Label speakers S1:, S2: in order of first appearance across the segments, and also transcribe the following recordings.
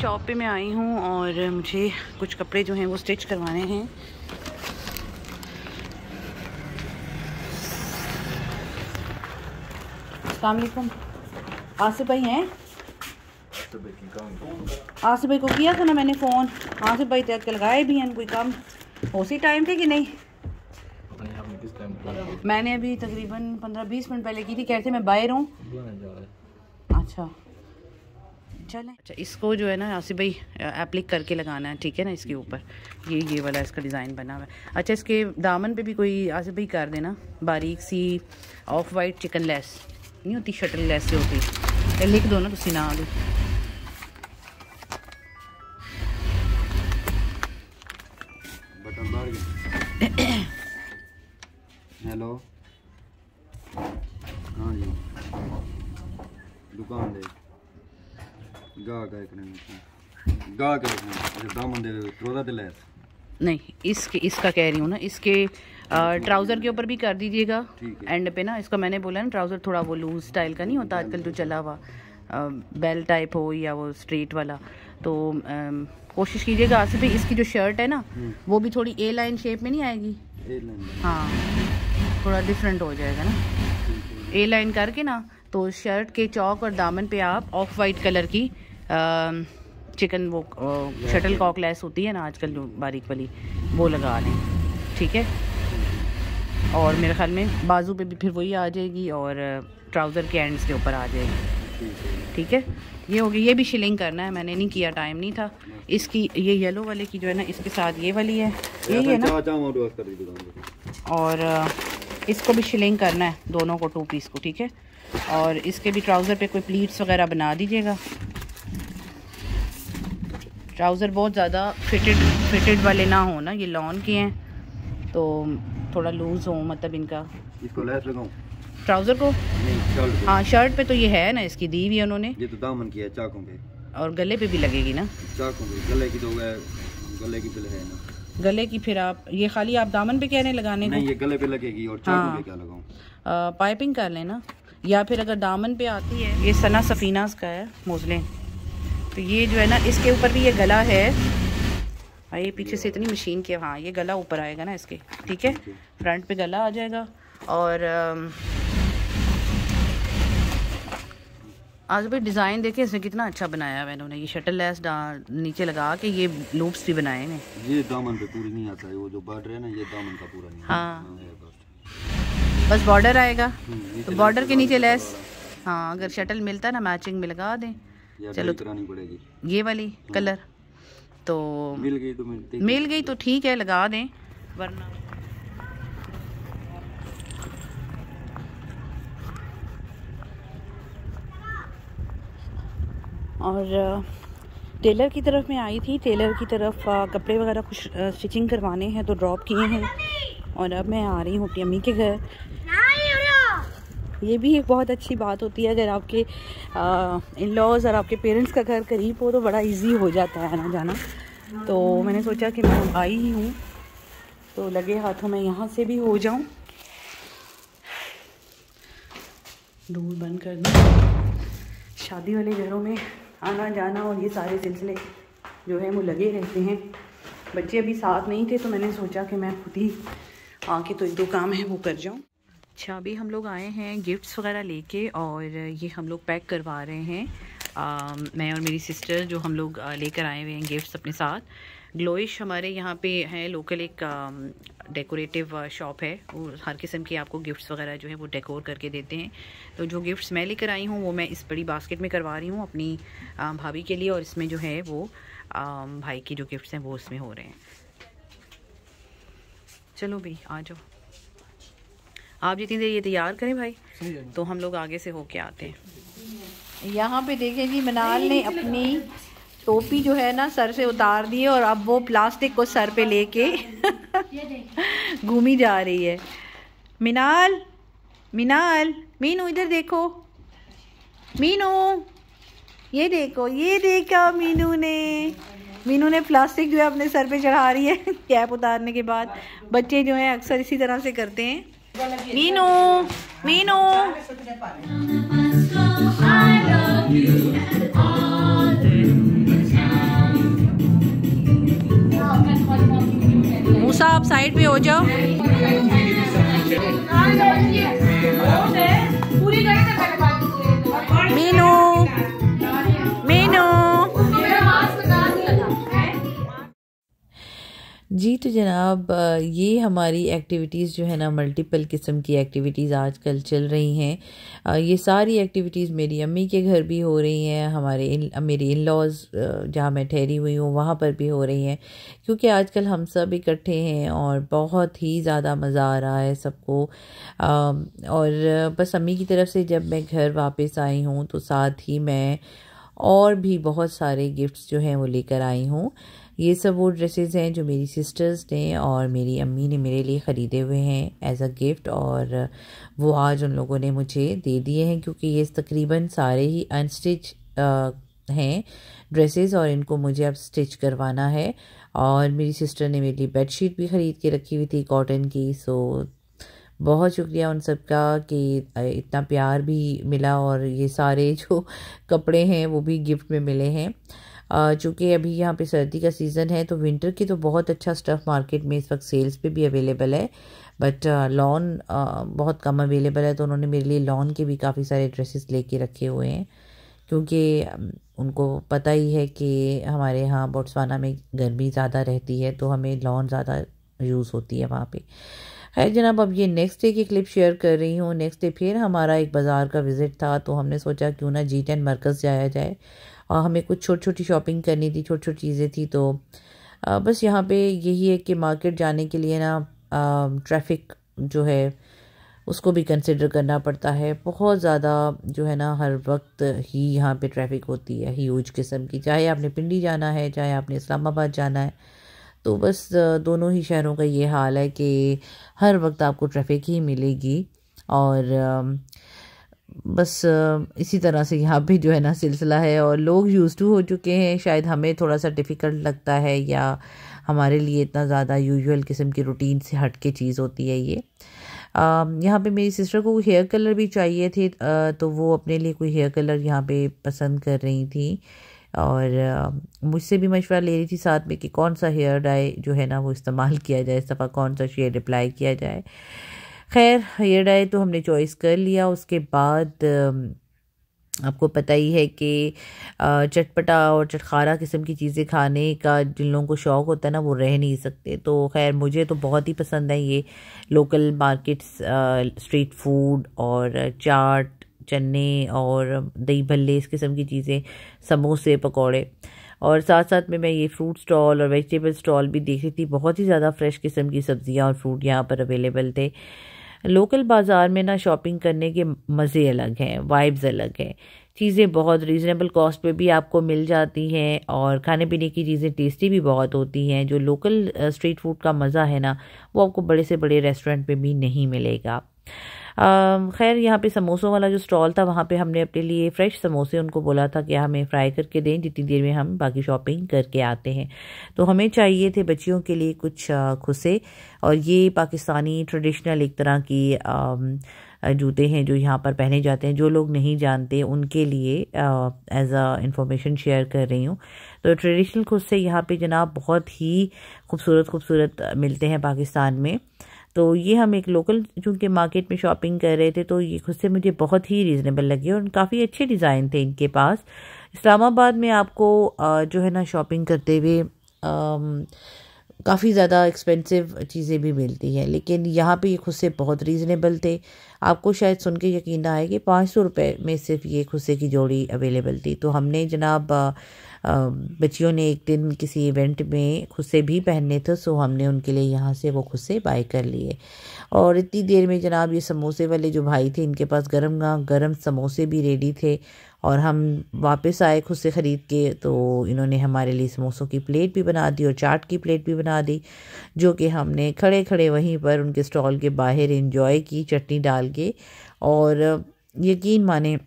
S1: Shop पे मैं आई हूँ और मुझे कुछ कपड़े जो हैं वो स्टिच करवाने हैं अलकुम आसिफ भाई हैं आसिफ भाई को किया था ना मैंने फ़ोन आसिफ भाई तक तो लगाए भी हैं कोई हो उसी टाइम थे कि नहीं मैंने अभी तकरीबन पंद्रह बीस मिनट पहले की थी कहते मैं बाहर हूँ अच्छा चलें अच्छा इसको जो है ना आसिफ भाई एप्लिक करके लगाना है ठीक है ना इसके ऊपर ये ये वाला इसका डिज़ाइन बना हुआ है अच्छा इसके दामन पे भी कोई आसिफ भाई कर देना बारीक सी ऑफ वाइट चिकन लेस नहीं होती शटल लेस से होती लिख दो ना तुम तो ना दो हेलो हाँ जी दुकान दे दामन दे नहीं इसके इसका कह रही हूँ ना इसके ट्राउज़र के ऊपर भी कर दीजिएगा एंड पे ना इसका मैंने बोला ना ट्राउज़र थोड़ा वो लूज स्टाइल का नहीं होता आजकल जो चला हुआ बेल टाइप हो या वो स्ट्रेट वाला तो कोशिश कीजिएगा आज भी इसकी जो शर्ट है ना हम्म। वो भी थोड़ी ए लाइन शेप में नहीं आएगी हाँ थोड़ा डिफरेंट हो जाएगा ना ए लाइन करके ना तो शर्ट के चौक और दामन पे आप ऑफ वाइट कलर की चिकन वो शटल कॉक लेस होती है ना आजकल जो बारीक वाली वो लगा लें ठीक है और मेरे ख्याल में बाजू पे भी फिर वही आ जाएगी और ट्राउज़र के एंड्स के ऊपर आ जाएगी ठीक है ये हो गई ये भी शिलिंग करना है मैंने नहीं किया टाइम नहीं था इसकी ये येलो वाले की जो है ना इसके साथ ये वाली है यही तो है ना और इसको भी शिलिंग करना है दोनों को टू पीस को ठीक है और इसके भी ट्राउज़र पे कोई प्लीट्स वगैरह बना दीजिएगा ट्राउज़र बहुत ज़्यादा फिटेड फिटेड वाले ना हो ना ये लॉन के हैं तो थोड़ा लूज़ हो मतलब इनका इसको लेस लगाऊं ट्राउज़र को नहीं हाँ शर्ट पे तो ये है ना इसकी दी हुई उन्होंने ये तो दामन की है चाकों पे और गले पे भी लगेगी ना चाकों पे गले की तो गले की तो है ना गले की फिर आप ये खाली आप दामन पे कह रहे लगाने नहीं ये गले पे लगेगी और चाकों हाँ, पे क्या लगाऊं पाइपिंग कर लेना या फिर अगर दामन पे आती है ये सना सफीनाज का है मोजलें तो ये जो है ना इसके ऊपर भी ये गला है ये पीछे से इतनी मशीन के हाँ ये गला ऊपर आएगा ना इसके ठीक है फ्रंट पे गला आ जाएगा और आज भाई डिज़ाइन देखे इसमें कितना अच्छा बनाया है इन्होंने ये शटल लेस नीचे लगा के ये लूप्स भी बनाए हैं ये दामन पे पूरी नहीं आता है वो जो बॉर्डर है ना ये दामन का पूरा नहीं हाँ नहीं हाँ, बस बॉर्डर आएगा हम्म, तो बॉर्डर के नीचे लेस हाँ अगर शटल मिलता ना मैचिंग में लगा दें चलो तो करानी ये वाली तो, कलर तो मिल गई तो मिलती मिल गई तो ठीक है लगा दें वरना और टेलर की तरफ मैं आई थी टेलर की तरफ कपड़े वगैरह कुछ स्टिचिंग करवाने हैं तो ड्रॉप किए हैं और अब मैं आ रही हूँ अपनी अम्मी के घर ये भी एक बहुत अच्छी बात होती है अगर आपके इन लॉज और आपके पेरेंट्स का घर करीब हो तो बड़ा इजी हो जाता है आना जाना तो मैंने सोचा कि मैं आई ही हूँ तो लगे हाथों में यहाँ से भी हो जाऊँ दूर बंद कर दूँ शादी वाले घरों में आना जाना और ये सारे सिलसिले जो है वो लगे रहते हैं बच्चे अभी साथ नहीं थे तो मैंने सोचा कि मैं खुद ही आके तो एक दो काम है वो कर जाऊँ अच्छा अभी हम लोग आए हैं गिफ्ट्स वगैरह लेके और ये हम लोग पैक करवा रहे हैं आ, मैं और मेरी सिस्टर जो हम लोग लेकर आए हुए हैं गिफ्ट्स अपने साथ ग्लोइश हमारे यहाँ पे है लोकल एक डेकोरेटिव शॉप है वो हर किस्म के आपको गिफ्ट्स वगैरह जो है वो डेकोर करके देते हैं तो जो गिफ्ट्स मैं लेकर आई हूँ वो मैं इस बड़ी बास्केट में करवा रही हूँ अपनी भाभी के लिए और इसमें जो है वो भाई की जो गिफ्ट्स हैं वो उसमें हो रहे हैं चलो भाई आ जाओ आप जितनी देर ये तैयार करें भाई तो हम लोग आगे से होके आते हैं यहाँ पे देखें जी मनाल ने अपनी टोपी जो है ना सर से उतार दी है और अब वो प्लास्टिक को सर पे लेके घूमी जा रही है मिनाल मिनाल मीनू इधर देखो मीनू ये देखो ये देखा मीनू ने मीनू ने प्लास्टिक जो है अपने सर पे चढ़ा रही है कैप उतारने के बाद बच्चे जो है अक्सर इसी तरह से करते हैं मीनू मीनू मूसा आप साइड पे हो जाओ जी तो जनाब ये हमारी एक्टिविटीज़ जो है ना मल्टीपल किस्म की एक्टिविटीज़ आजकल चल रही हैं ये सारी एक्टिविटीज़ मेरी अम्मी के घर भी हो रही हैं हमारे इन मेरी इन लॉज़ जहाँ मैं ठहरी हुई हूँ वहाँ पर भी हो रही हैं क्योंकि आजकल हम सब इकट्ठे हैं और बहुत ही ज़्यादा मज़ा आ रहा है सबको और बस अम्मी की तरफ से जब मैं घर वापस आई हूँ तो साथ ही मैं और भी बहुत सारे गिफ्ट्स जो हैं वो लेकर आई हूँ ये सब वो ड्रेसेस हैं जो मेरी सिस्टर्स ने और मेरी अम्मी ने मेरे लिए ख़रीदे हुए हैं एज़ अ गिफ्ट और वो आज उन लोगों ने मुझे दे दिए हैं क्योंकि ये तकरीबन सारे ही अनस्टिच हैं ड्रेसेस और इनको मुझे अब स्टिच करवाना है और मेरी सिस्टर ने मेरे लिए बेडशीट भी ख़रीद के रखी हुई थी कॉटन की सो बहुत शुक्रिया उन सब का कि इतना प्यार भी मिला और ये सारे जो कपड़े हैं वो भी गिफ्ट में मिले हैं चूँकि अभी यहाँ पे सर्दी का सीज़न है तो विंटर की तो बहुत अच्छा स्टफ़ मार्केट में इस वक्त सेल्स पे भी अवेलेबल है बट लॉन बहुत कम अवेलेबल है तो उन्होंने मेरे लिए लॉन के भी काफ़ी सारे ड्रेसेस लेके रखे हुए हैं क्योंकि उनको पता ही है कि हमारे यहाँ बोट्सवाना में गर्मी ज़्यादा रहती है तो हमें लॉन ज़्यादा यूज़ होती है वहाँ पे है जनाब अब ये नेक्स्ट डे की क्लिप शेयर कर रही हूँ नेक्स्ट डे फिर हमारा एक बाज़ार का विज़िट था तो हमने सोचा क्यों ना जी टेन मरकज़ जाया जाए और हमें कुछ छोटी छोटी शॉपिंग करनी थी छोटी छोटी चीज़ें थी तो आ, बस यहाँ पे यही है कि मार्केट जाने के लिए ना ट्रैफिक जो है उसको भी कंसिडर करना पड़ता है बहुत ज़्यादा जो है ना हर वक्त ही यहाँ पे ट्रैफिक होती है ह्यूज किस्म की चाहे आपने पिंडी जाना है चाहे आपने इस्लामाबाद जाना है तो बस दोनों ही शहरों का ये हाल है कि हर वक्त आपको ट्रैफिक ही मिलेगी और बस इसी तरह से यहाँ भी जो है ना सिलसिला है और लोग यूज़ टू हो चुके हैं शायद हमें थोड़ा सा डिफ़िकल्ट लगता है या हमारे लिए इतना ज़्यादा यूजुअल किस्म की रूटीन से हट के चीज़ होती है ये यहाँ पे मेरी सिस्टर को हेयर कलर भी चाहिए थे तो वो अपने लिए कोई हेयर कलर यहाँ पे पसंद कर रही थी और मुझसे भी मशवरा ले रही थी साथ में कि कौन सा हेयर डाई जो है ना वो इस्तेमाल किया जाए इस दफ़ा कौन सा शेयर अप्लाई किया जाए खैर हेयर डाई तो हमने चॉइस कर लिया उसके बाद आपको पता ही है कि चटपटा और चटखारा किस्म की चीज़ें खाने का जिन लोगों को शौक़ होता है ना वो रह नहीं सकते तो खैर मुझे तो बहुत ही पसंद है ये लोकल मार्केट्स स्ट्रीट फूड और चाट चने और दही भल्ले इस किस्म की चीज़ें समोसे पकौड़े और साथ साथ में मैं ये फ्रूट स्टॉल और वेजिटेबल स्टॉल भी देख रही थी बहुत ही ज़्यादा फ्रेश किस्म की सब्ज़ियाँ और फ्रूट यहाँ पर अवेलेबल थे लोकल बाज़ार में ना शॉपिंग करने के मज़े अलग हैं वाइब्स अलग हैं चीज़ें बहुत रीज़नेबल कॉस्ट पे भी आपको मिल जाती हैं और खाने पीने की चीज़ें टेस्टी भी बहुत होती हैं जो लोकल स्ट्रीट फूड का मज़ा है ना वो आपको बड़े से बड़े रेस्टोरेंट में भी नहीं मिलेगा खैर यहाँ पे समोसों वाला जो स्टॉल था वहाँ पे हमने अपने लिए फ्रेश समोसे उनको बोला था कि हमें फ्राई करके दें जितनी देर में हम बाकी शॉपिंग करके आते हैं तो हमें चाहिए थे बच्चियों के लिए कुछ खुसे और ये पाकिस्तानी ट्रेडिशनल एक तरह की जूते हैं जो यहाँ पर पहने जाते हैं जो लोग नहीं जानते उनके लिए एज आ इंफॉर्मेशन शेयर कर रही हूँ तो ट्रेडिशनल खुद से यहाँ पे जनाब बहुत ही खूबसूरत खूबसूरत मिलते हैं पाकिस्तान में तो ये हम एक लोकल चूँकि मार्केट में शॉपिंग कर रहे थे तो ये खुद से मुझे बहुत ही रीज़नेबल लगे और काफ़ी अच्छे डिज़ाइन थे इनके पास इस्लामाबाद में आपको जो है ना शॉपिंग करते हुए काफ़ी ज़्यादा एक्सपेंसिव चीज़ें भी मिलती हैं लेकिन यहाँ पे ये खुस्से बहुत रीज़नेबल थे आपको शायद सुन के यकीन आए कि पाँच सौ रुपये में सिर्फ ये खुस्से की जोड़ी अवेलेबल थी तो हमने जनाब बच्चियों ने एक दिन किसी इवेंट में खुस्से भी पहनने थे सो हमने उनके लिए यहाँ से वो खुस्से बाय कर लिए और इतनी देर में जनाब ये समोसे वाले जो भाई थे इनके पास गर्म गर्म समोसे भी रेडी थे और हम वापस आए खुद से ख़रीद के तो इन्होंने हमारे लिए समोसों की प्लेट भी बना दी और चाट की प्लेट भी बना दी जो कि हमने खड़े खड़े वहीं पर उनके स्टॉल के बाहर इंजॉय की चटनी डाल के और यकीन माने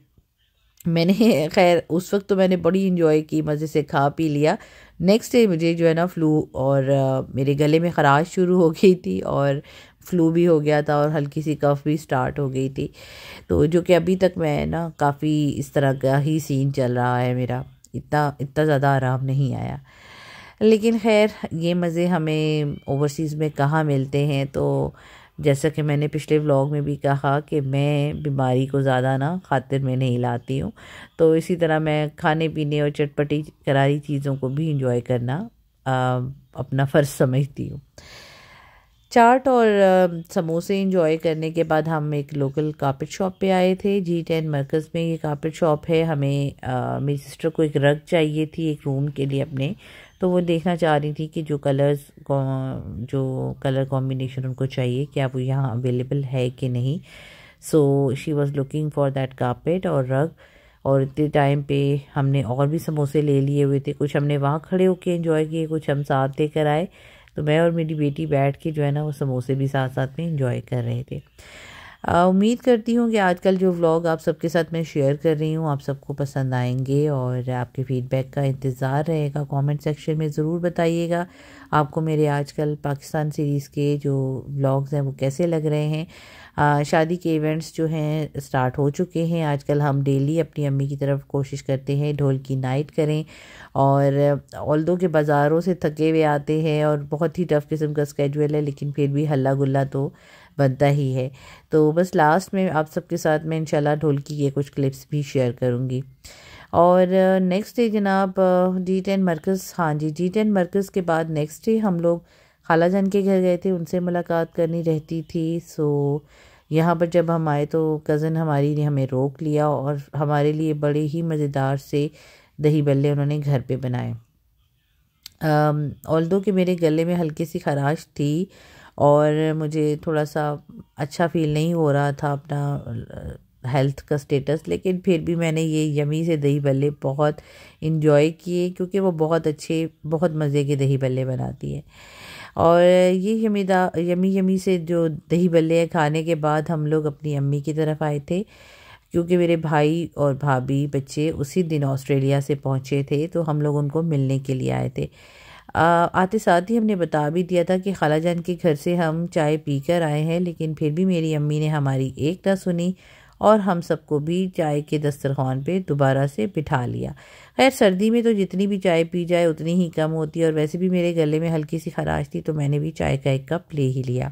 S1: मैंने खैर उस वक्त तो मैंने बड़ी इन्जॉय की मज़े से खा पी लिया नेक्स्ट डे मुझे जो है ना फ्लू और मेरे गले में खराश शुरू हो गई थी और फ्लू भी हो गया था और हल्की सी कफ भी स्टार्ट हो गई थी तो जो कि अभी तक मैं ना काफ़ी इस तरह का ही सीन चल रहा है मेरा इतना इतना ज़्यादा आराम नहीं आया लेकिन खैर ये मज़े हमें ओवरसीज़ में कहाँ मिलते हैं तो जैसा कि मैंने पिछले व्लॉग में भी कहा कि मैं बीमारी को ज़्यादा ना खातिर में नहीं लाती हूँ तो इसी तरह मैं खाने पीने और चटपटी करारी चीज़ों को भी इंजॉय करना आ, अपना फ़र्ज समझती हूँ चाट और समोसे इंजॉय करने के बाद हम एक लोकल कारपेट शॉप पे आए थे जी टेन मरकज़ में ये कारपेट शॉप है हमें आ, मेरी सिस्टर को एक रग चाहिए थी एक रूम के लिए अपने तो वो देखना चाह रही थी कि जो कलर्स जो कलर कॉम्बिनेशन उनको चाहिए क्या वो यहाँ अवेलेबल है कि नहीं so she was looking for that carpet और रग और इतने टाइम पे हमने और भी समोसे ले लिए हुए थे कुछ हमने वहाँ खड़े होके इन्जॉय किए कुछ हम साथ देकर आए तो मैं और मेरी बेटी बैठ के जो है ना वो समोसे भी साथ साथ में इंजॉय कर रहे थे उम्मीद करती हूँ कि आजकल जो व्लॉग आप सबके साथ मैं शेयर कर रही हूँ आप सबको पसंद आएंगे और आपके फीडबैक का इंतज़ार रहेगा कमेंट सेक्शन में ज़रूर बताइएगा आपको मेरे आजकल पाकिस्तान सीरीज़ के जो व्लॉग्स हैं वो कैसे लग रहे हैं शादी के इवेंट्स जो हैं स्टार्ट हो चुके हैं आजकल हम डेली अपनी अम्मी की तरफ कोशिश करते हैं ढोल की नाइट करें और ऑल्दो के बाज़ारों से थके हुए आते हैं और बहुत ही टफ़ किस्म का स्केजुअल है लेकिन फिर भी हल्ला गुल्ला तो बनता ही है तो बस लास्ट में आप सबके साथ मैं इंशाल्लाह ढोलकी के कुछ क्लिप्स भी शेयर करूँगी और नेक्स्ट डे जनाब जी टेन मरकज़ हाँ जी जी टेन मरकज़ के बाद नेक्स्ट डे हम लोग खाला जान के घर गए थे उनसे मुलाकात करनी रहती थी सो यहाँ पर जब हम आए तो कज़न हमारी ने हमें रोक लिया और हमारे लिए बड़े ही मज़ेदार से दही बल्ले उन्होंने घर पे बनाए ऑल दो कि मेरे गले में हल्की सी खराश थी और मुझे थोड़ा सा अच्छा फील नहीं हो रहा था अपना हेल्थ का स्टेटस लेकिन फिर भी मैंने ये यमी से दही बल्ले बहुत इन्जॉय किए क्योंकि वो बहुत अच्छे बहुत मज़े के दही बल्ले बनाती है और ये यमीदा यमी यमी से जो दही हैं खाने के बाद हम लोग अपनी अम्मी की तरफ आए थे क्योंकि मेरे भाई और भाभी बच्चे उसी दिन ऑस्ट्रेलिया से पहुँचे थे तो हम लोग उनको मिलने के लिए आए थे आते साथ ही हमने बता भी दिया था कि खालाजान के घर से हम चाय पी कर आए हैं लेकिन फिर भी मेरी अम्मी ने हमारी एक ना सुनी और हम सबको भी चाय के दस्तरखान पे दोबारा से बिठा लिया खैर सर्दी में तो जितनी भी चाय पी जाए उतनी ही कम होती है और वैसे भी मेरे गले में हल्की सी खराश थी तो मैंने भी चाय का एक कप ले ही लिया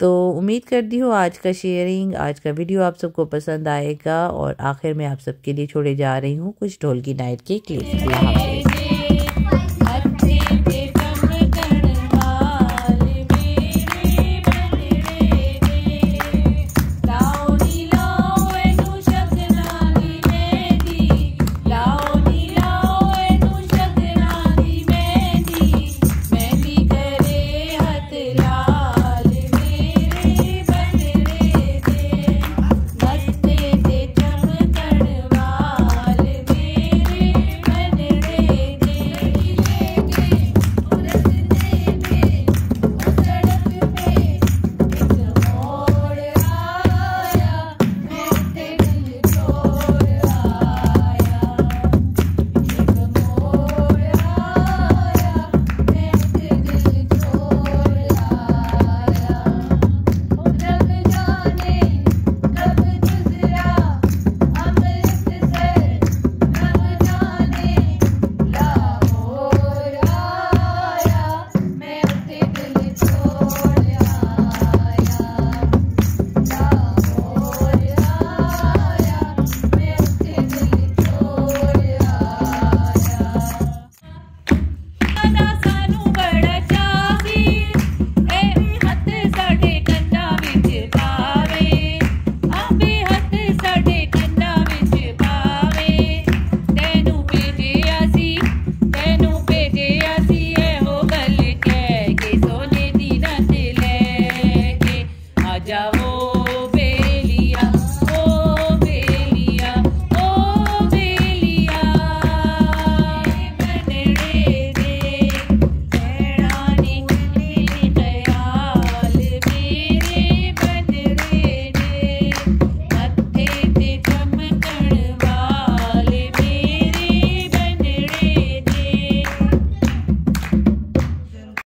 S1: तो उम्मीद करती हूँ आज का शेयरिंग आज का वीडियो आप सबको पसंद आएगा और आखिर में आप सबके लिए छोड़े जा रही हूँ कुछ ढोल की नाइट के क्लिप्स